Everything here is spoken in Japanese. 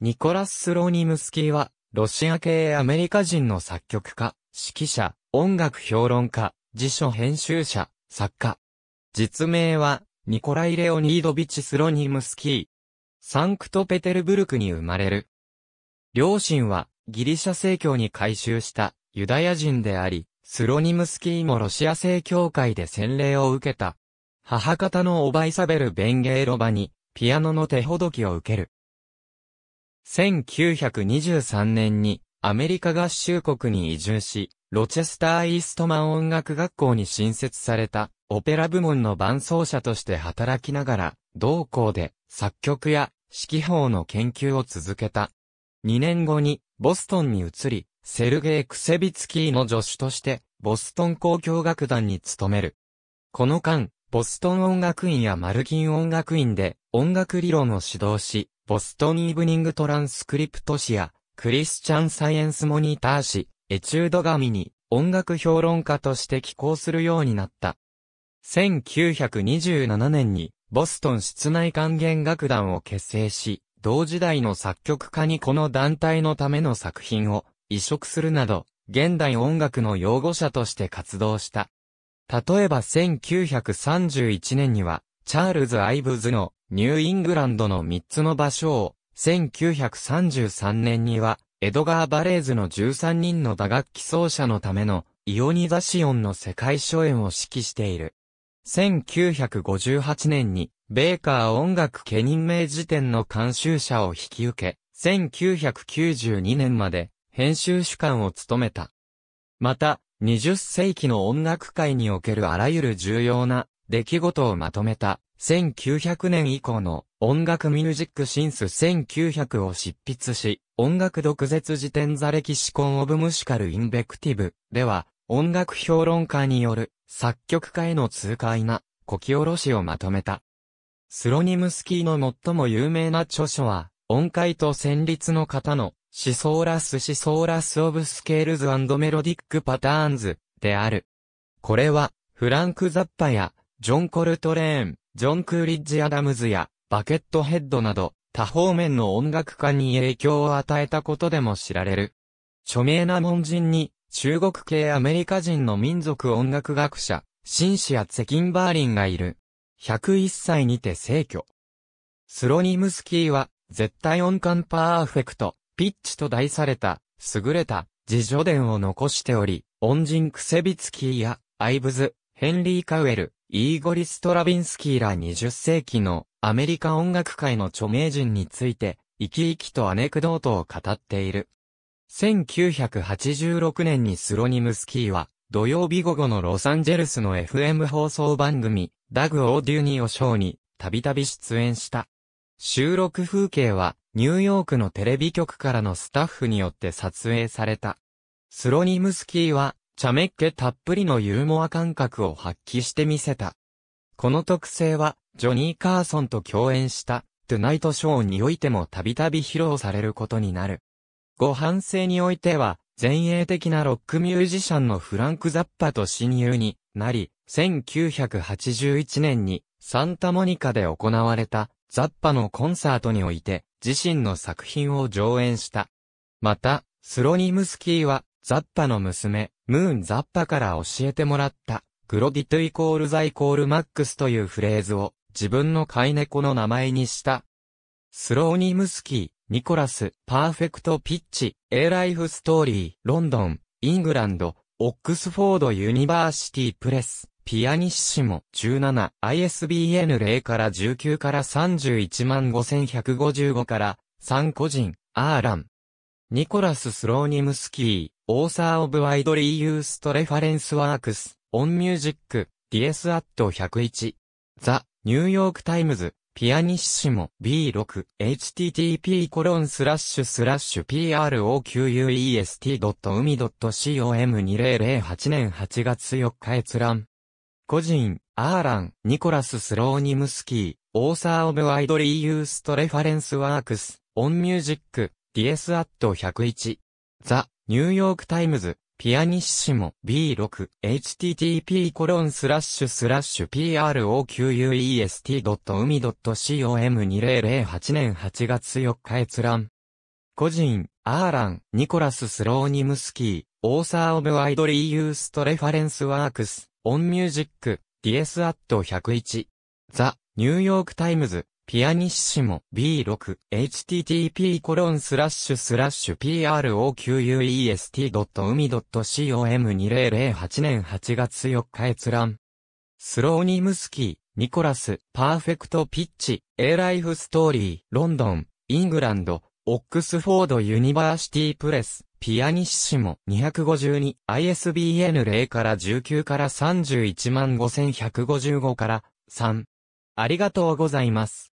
ニコラス・スローニムスキーは、ロシア系アメリカ人の作曲家、指揮者、音楽評論家、辞書編集者、作家。実名は、ニコライ・レオニードビチ・スロニムスキー。サンクトペテルブルクに生まれる。両親は、ギリシャ正教に改宗したユダヤ人であり、スロニムスキーもロシア正教会で洗礼を受けた。母方のオバイサベル・ベンゲーロバに、ピアノの手ほどきを受ける。1923年にアメリカ合衆国に移住し、ロチェスター・イーストマン音楽学校に新設されたオペラ部門の伴奏者として働きながら、同校で作曲や指揮法の研究を続けた。2年後にボストンに移り、セルゲイ・クセビツキーの助手としてボストン交響楽団に勤める。この間、ボストン音楽院やマルキン音楽院で音楽理論を指導し、ボストンイブニングトランスクリプト誌や、クリスチャンサイエンスモニター誌、エチュード紙に音楽評論家として寄稿するようになった。1927年にボストン室内管弦楽団を結成し、同時代の作曲家にこの団体のための作品を移植するなど、現代音楽の擁護者として活動した。例えば1931年には、チャールズ・アイブズのニューイングランドの3つの場所を、1933年には、エドガー・バレーズの13人の打楽器奏者のためのイオニザシオンの世界初演を指揮している。1958年にベーカー音楽家任命辞典の監修者を引き受け、1992年まで編集主管を務めた。また、20世紀の音楽界におけるあらゆる重要な出来事をまとめた1900年以降の音楽ミュージックシンス1900を執筆し、音楽毒舌辞典ザ歴史コンオブムシカルインベクティブでは、音楽評論家による作曲家への痛快なこき下ろしをまとめた。スロニムスキーの最も有名な著書は、音階と旋律の型のシソーラスシソーラスオブスケールズメロディックパターンズである。これは、フランク・ザッパや、ジョン・コルトレーン、ジョン・クーリッジ・アダムズや、バケットヘッドなど、多方面の音楽家に影響を与えたことでも知られる。著名な門人に、中国系アメリカ人の民族音楽学者、シンシア・ツェキンバーリンがいる。101歳にて逝去。スロニムスキーは、絶対音感パーフェクト、ピッチと題された、優れた、自助伝を残しており、恩人クセビツキーや、アイブズ、ヘンリー・カウエル、イーゴリ・ストラビンスキーら20世紀のアメリカ音楽界の著名人について、生き生きとアネクドートを語っている。1986年にスロニムスキーは、土曜日午後のロサンゼルスの FM 放送番組、ダグ・オーデューニオ・ショーに、たびたび出演した。収録風景は、ニューヨークのテレビ局からのスタッフによって撮影された。スロニムスキーは、茶目っ気たっぷりのユーモア感覚を発揮してみせた。この特性は、ジョニー・カーソンと共演した、トゥナイトショーにおいてもたびたび披露されることになる。ご反省においては、前衛的なロックミュージシャンのフランク・ザッパと親友になり、1981年にサンタモニカで行われたザッパのコンサートにおいて自身の作品を上演した。また、スロニムスキーはザッパの娘、ムーン・ザッパから教えてもらった、グロディトイコールザイコールマックスというフレーズを、自分の飼い猫の名前にした。スローニムスキー、ニコラス、パーフェクトピッチ、A ライフストーリー、ロンドン、イングランド、オックスフォードユニバーシティプレス、ピアニッシモ、17、ISBN 0から19から315,155から、3個人、アーラン。ニコラス・スローニムスキー、オーサー・オブ・ o イドリー・ユースト・レファレンス・ワークス、オン・ミュージック、ディエス・アット・ s at 101 The New York Times ピアニッシモ B6 http コロンスラッシュスラッシュ proquest.umi.com2008 年8月4日閲覧。個人、アーラン、ニコラス・スローニムスキー、オーサー・オブ・ワイドリー・ユースト・レファレンス・ワークス、オン・ミュージック、ディエス・アット101。ザ・ニューヨークタイムズ、ピアニッシモ B6、h t t p p r o q u e s t u m i c o m 2 0 0 8年8月4日閲覧。個人、アーラン、ニコラス・スローニムスキー、オーサー・オブ・アイドリー・ユースト・レファレンス・ワークス、オン・ミュージック、ディエス・アット101。ザ・ニューヨーク・タイムズ、ピアニッシモ B6 http コロンスラッシュスラッシュ p r o q u e s t u m i c o m 2 0 0 8年8月4日閲覧。スローニムスキー、ニコラス、パーフェクトピッチ、A ライフストーリー、ロンドン、イングランド、オックスフォードユニバーシティプレス、ピアニッシモ 252ISBN 0から19から315,155から3。ありがとうございます。